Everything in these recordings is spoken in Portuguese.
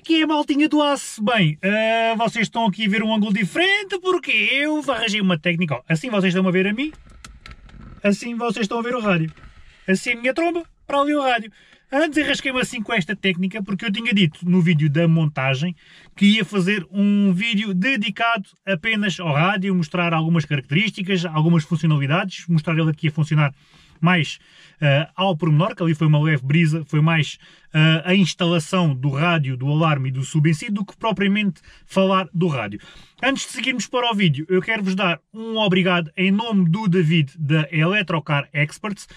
que é, maltinha do aço? Bem, uh, vocês estão aqui a ver um ângulo diferente porque eu arranjei uma técnica. assim vocês estão a ver a mim, assim vocês estão a ver o rádio. Assim a minha tromba, para ali o rádio. Antes enrasquei-me assim com esta técnica porque eu tinha dito no vídeo da montagem que ia fazer um vídeo dedicado apenas ao rádio, mostrar algumas características, algumas funcionalidades, mostrar ele aqui a funcionar mais uh, ao pormenor, que ali foi uma leve brisa, foi mais uh, a instalação do rádio, do alarme e do sub do que propriamente falar do rádio. Antes de seguirmos para o vídeo, eu quero-vos dar um obrigado em nome do David da Electrocar Experts.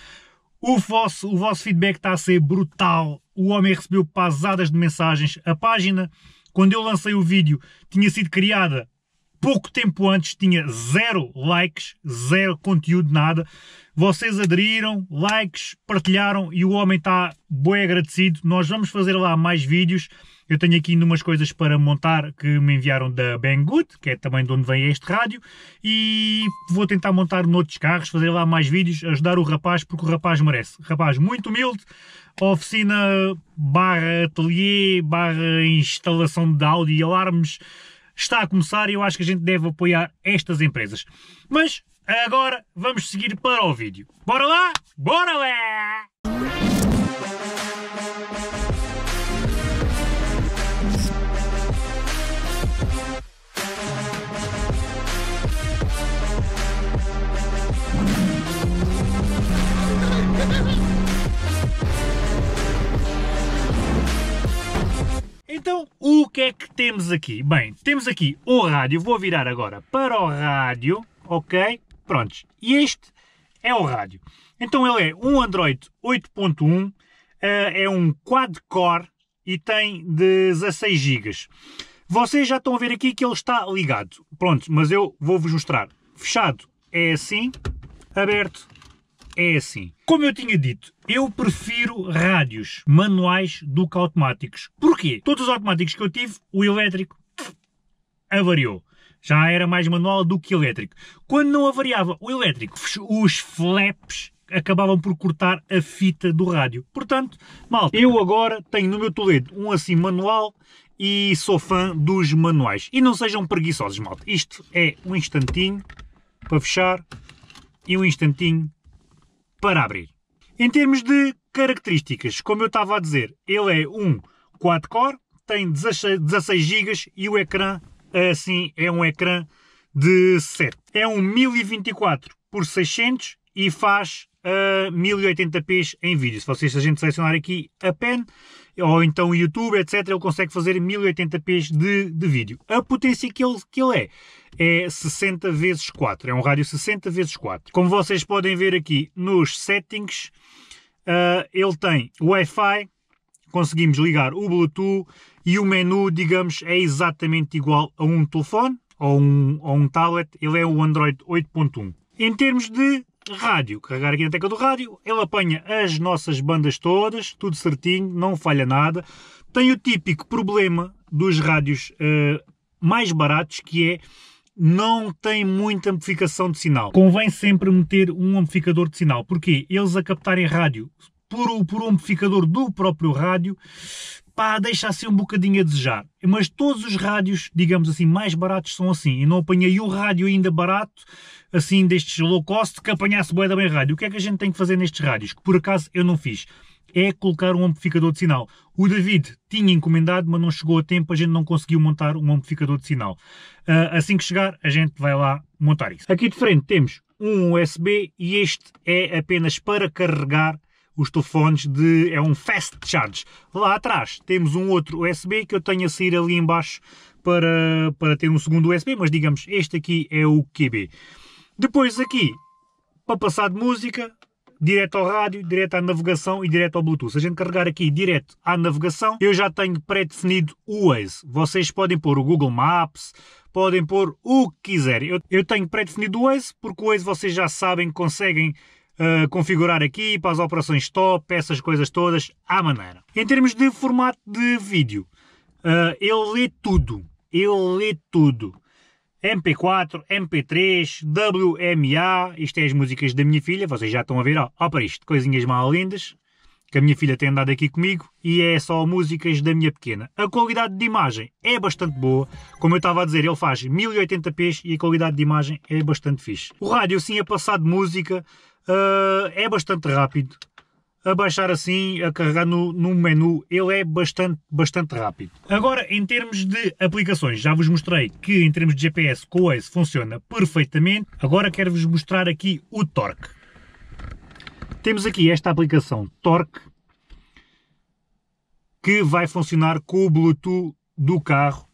O vosso, o vosso feedback está a ser brutal. O homem recebeu pasadas de mensagens. A página, quando eu lancei o vídeo, tinha sido criada pouco tempo antes tinha zero likes, zero conteúdo, nada. Vocês aderiram, likes, partilharam e o homem está bem agradecido. Nós vamos fazer lá mais vídeos. Eu tenho aqui ainda umas coisas para montar que me enviaram da Banggood, que é também de onde vem este rádio, e vou tentar montar noutros carros, fazer lá mais vídeos, ajudar o rapaz, porque o rapaz merece. Rapaz muito humilde, oficina barra ateliê, barra instalação de áudio e alarmes, está a começar e eu acho que a gente deve apoiar estas empresas. Mas agora vamos seguir para o vídeo. Bora lá? Bora lá! O que é que temos aqui? Bem, temos aqui um rádio, vou virar agora para o rádio, ok? Prontos, e este é o rádio. Então ele é um Android 8.1, uh, eh, é um quad-core e tem 16 GB. Vocês já estão a ver aqui que ele está ligado. Pronto, mas eu vou-vos mostrar. Fechado é assim, aberto é assim. Como eu tinha dito, eu prefiro rádios manuais do que automáticos. Porquê? Todos os automáticos que eu tive, o elétrico avariou. Já era mais manual do que elétrico. Quando não avariava o elétrico, os flaps acabavam por cortar a fita do rádio. Portanto, malta, eu agora tenho no meu Toledo um assim manual e sou fã dos manuais. E não sejam preguiçosos, malta. Isto é um instantinho para fechar e um instantinho para abrir. Em termos de características, como eu estava a dizer, ele é um quad-core, tem 16 GB e o ecrã, assim, é um ecrã de 7. É um 1024 por 600 e faz a 1080p em vídeo. Se, vocês, se a gente selecionar aqui a pen, ou então o YouTube, etc., ele consegue fazer 1080p de, de vídeo. A potência que ele, que ele é é 60 vezes 4 é um rádio 60 vezes 4 Como vocês podem ver aqui nos settings, uh, ele tem Wi-Fi, conseguimos ligar o Bluetooth e o menu, digamos, é exatamente igual a um telefone ou um, ou um tablet, ele é o Android 8.1. Em termos de rádio. Carregar aqui na tecla do rádio, ele apanha as nossas bandas todas, tudo certinho, não falha nada. Tem o típico problema dos rádios uh, mais baratos que é não tem muita amplificação de sinal. Convém sempre meter um amplificador de sinal, porque eles a captarem rádio por, por um amplificador do próprio rádio pá, deixa assim um bocadinho a desejar. Mas todos os rádios, digamos assim, mais baratos são assim. E não apanhei o rádio ainda barato, assim, destes low cost, que apanhasse boeda bem rádio. O que é que a gente tem que fazer nestes rádios? Que por acaso eu não fiz. É colocar um amplificador de sinal. O David tinha encomendado, mas não chegou a tempo, a gente não conseguiu montar um amplificador de sinal. Uh, assim que chegar, a gente vai lá montar isso. Aqui de frente temos um USB e este é apenas para carregar os telefones de... é um fast charge. Lá atrás temos um outro USB que eu tenho a sair ali embaixo para, para ter um segundo USB, mas digamos, este aqui é o QB. Depois aqui, para passar de música, direto ao rádio, direto à navegação e direto ao Bluetooth. Se a gente carregar aqui direto à navegação, eu já tenho pré-definido o Waze. Vocês podem pôr o Google Maps, podem pôr o que quiserem. Eu, eu tenho pré-definido o Waze, porque o Waze vocês já sabem, conseguem configurar aqui para as operações stop, essas coisas todas, à maneira. Em termos de formato de vídeo, uh, ele lê tudo. Ele lê tudo. MP4, MP3, WMA, isto é as músicas da minha filha, vocês já estão a ver, ó, ó para isto, coisinhas mal lindas, que a minha filha tem andado aqui comigo e é só músicas da minha pequena. A qualidade de imagem é bastante boa, como eu estava a dizer, ele faz 1080p e a qualidade de imagem é bastante fixe. O rádio sim é passado música, uh, é bastante rápido. A baixar assim, a carregar no, no menu, ele é bastante, bastante rápido. Agora, em termos de aplicações, já vos mostrei que em termos de GPS com o S funciona perfeitamente. Agora quero-vos mostrar aqui o Torque. Temos aqui esta aplicação Torque, que vai funcionar com o Bluetooth do carro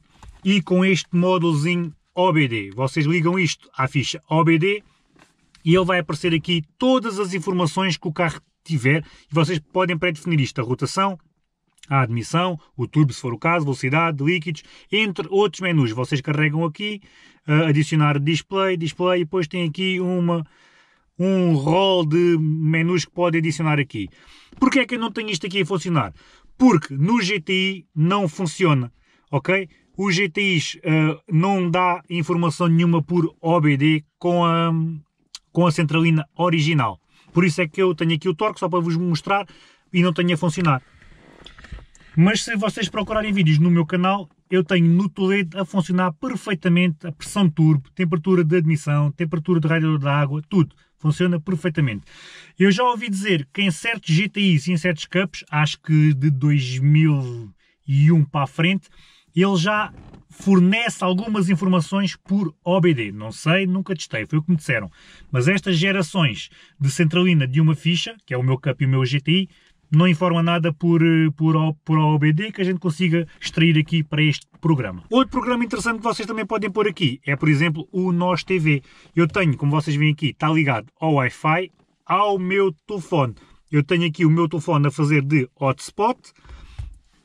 e com este módulozinho OBD. Vocês ligam isto à ficha OBD e ele vai aparecer aqui todas as informações que o carro tiver e vocês podem pré-definir isto, a rotação, a admissão, o turbo se for o caso, velocidade, líquidos, entre outros menus. Vocês carregam aqui, uh, adicionar display, display, e depois tem aqui uma, um rol de menus que podem adicionar aqui. Porquê é que eu não tenho isto aqui a funcionar? Porque no GTI não funciona, ok? O GTI uh, eh, não dá informação nenhuma por OBD com a, com a centralina original. Por isso é que eu tenho aqui o torque só para vos mostrar e não tenho a funcionar. Mas se vocês procurarem vídeos no meu canal, eu tenho no Toledo a funcionar perfeitamente a pressão turbo, temperatura de admissão, temperatura de radiador da água, tudo. Funciona perfeitamente. Eu já ouvi dizer que em certos GTIs e em certos Cups, acho que de 2001 para a frente, ele já fornece algumas informações por OBD. Não sei, nunca testei, foi o que me disseram. Mas estas gerações de centralina de uma ficha, que é o meu CAP e o meu GTI, não informa nada por, eh, por, por OBD que a gente consiga extrair aqui para este programa. Outro programa interessante que vocês também podem pôr aqui é, por exemplo, o NOS TV. Eu tenho, como vocês veem aqui, está ligado ao Wi-Fi, ao meu telefone. Eu tenho aqui o meu telefone a fazer de hotspot,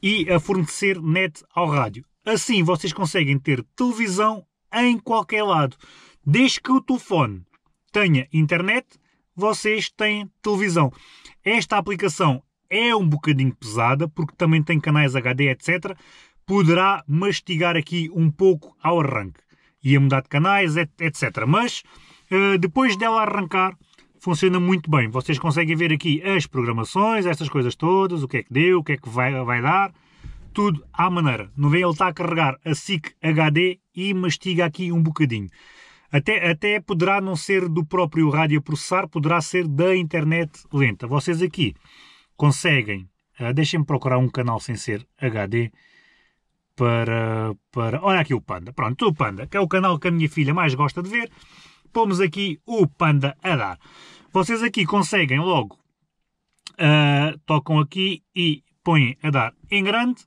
e a fornecer net ao rádio. Assim vocês conseguem ter televisão em qualquer lado. Desde que o telefone tenha internet, vocês têm televisão. Esta aplicação é um bocadinho pesada, porque também tem canais HD, etc. Poderá mastigar aqui um pouco ao arranque. Ia mudar de canais, etc. Mas eh, depois dela arrancar, funciona muito bem. Vocês conseguem ver aqui as programações, estas coisas todas, o que é que deu, o que é que vai, vai dar, tudo à maneira. Não vê, ele está a carregar a SIC HD e mastiga aqui um bocadinho. Até, até poderá não ser do próprio rádio processar, poderá ser da internet lenta. Vocês aqui conseguem, uh, deixem-me procurar um canal sem ser HD, para, para... Olha aqui o Panda. Pronto, o Panda, que é o canal que a minha filha mais gosta de ver pomos aqui o panda a dar. Vocês aqui conseguem logo, uh, tocam aqui e põem a dar em grande.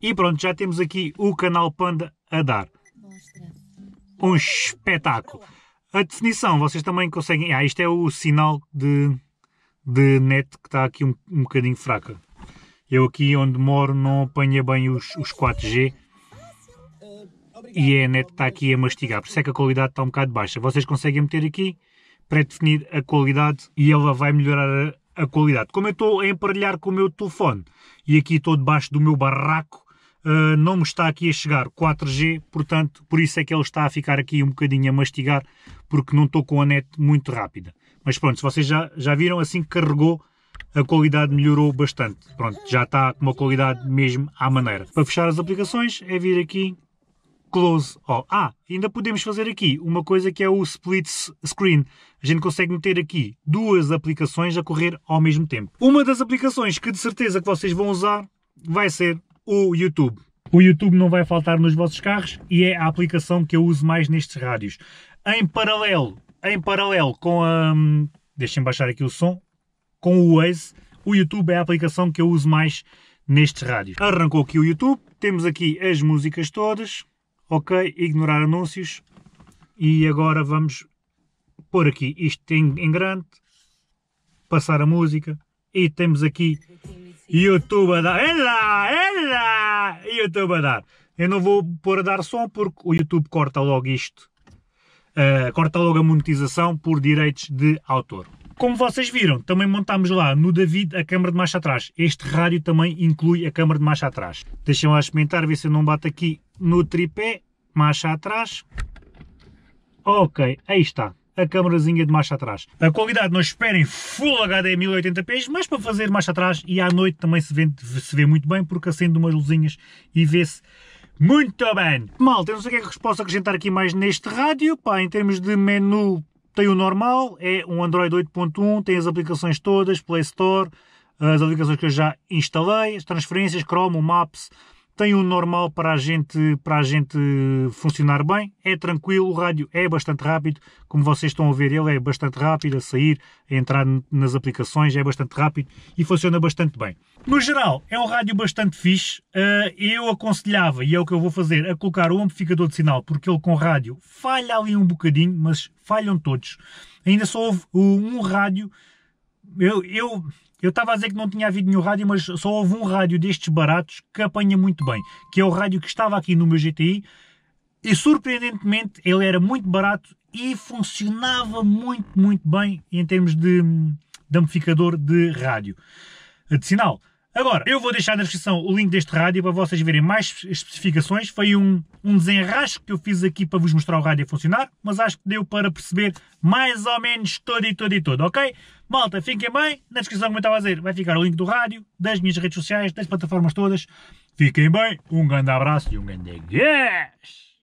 E pronto, já temos aqui o canal panda a dar. Um espetáculo. A definição, vocês também conseguem... Ah, isto é o sinal de, de net que está aqui um, um bocadinho fraca. Eu aqui onde moro não apanha bem os, os 4G e é a net está aqui a mastigar, por isso é que a qualidade está um bocado baixa. Vocês conseguem meter aqui, pré-definir a qualidade e ela vai melhorar a, a, qualidade. Como eu estou a emparelhar com o meu telefone e aqui estou debaixo do meu barraco, uh, não me está aqui a chegar 4G, portanto, por isso é que ele está a ficar aqui um bocadinho a mastigar, porque não estou com a net muito rápida. Mas pronto, se vocês já, já viram, assim que carregou, a qualidade melhorou bastante. Pronto, já está com uma qualidade mesmo à maneira. Para fechar as aplicações é vir aqui close. Oh, ah, ainda podemos fazer aqui uma coisa que é o split screen. A gente consegue meter aqui duas aplicações a correr ao mesmo tempo. Uma das aplicações que de certeza que vocês vão usar vai ser o YouTube. O YouTube não vai faltar nos vossos carros e é a aplicação que eu uso mais nestes rádios. Em paralelo, em paralelo com a... Hum, Deixem baixar aqui o som. Com o Waze, o YouTube é a aplicação que eu uso mais nestes rádios. Arrancou aqui o YouTube, temos aqui as músicas todas ok, ignorar anúncios e agora vamos pôr aqui isto em, grande, passar a música e temos aqui YouTube a dar, ela, ela, YouTube a dar. Eu não vou pôr a dar som porque o YouTube corta logo isto, uh, corta logo a monetização por direitos de autor. Como vocês viram, também montámos lá no David a câmara de marcha atrás. Este rádio também inclui a câmara de marcha atrás. Deixem lá experimentar, ver se eu não bato aqui no tripé, marcha atrás. Ok, aí está a câmerazinha de marcha atrás. A qualidade, não esperem Full HD 1080p, mas para fazer marcha atrás e à noite também se vê, se vê muito bem, porque acende umas luzinhas e vê-se muito bem. Malta, não sei o que é que posso acrescentar aqui mais neste rádio. Pá, em termos de menu, tem o normal, é um Android 8.1, tem as aplicações todas, Play Store, as aplicações que eu já instalei, as transferências, Chrome, Maps, tem o um normal para a gente para a gente funcionar bem é tranquilo o rádio é bastante rápido como vocês estão a ver ele é bastante rápido a sair a entrar nas aplicações é bastante rápido e funciona bastante bem no geral é um rádio bastante fixe eh, eu aconselhava e é o que eu vou fazer a colocar o amplificador de sinal porque ele com rádio falha ali um bocadinho mas falham todos ainda só houve um rádio eu, eu eu estava a dizer que não tinha havido nenhum rádio, mas só houve um rádio destes baratos que apanha muito bem, que é o rádio que estava aqui no meu GTI, e surpreendentemente ele era muito barato e funcionava muito, muito bem em termos de, hum, de amplificador de rádio, eh, de sinal. Agora, eu vou deixar na descrição o link deste rádio para vocês verem mais especificações. Foi um, um desenrasco que eu fiz aqui para vos mostrar o rádio a funcionar, mas acho que deu para perceber mais ou menos todo e todo e todo, ok? Malta, fiquem bem. Na descrição, como eu estava a dizer, vai ficar o link do rádio, das minhas redes sociais, das plataformas todas. Fiquem bem, um grande abraço e um grande gás!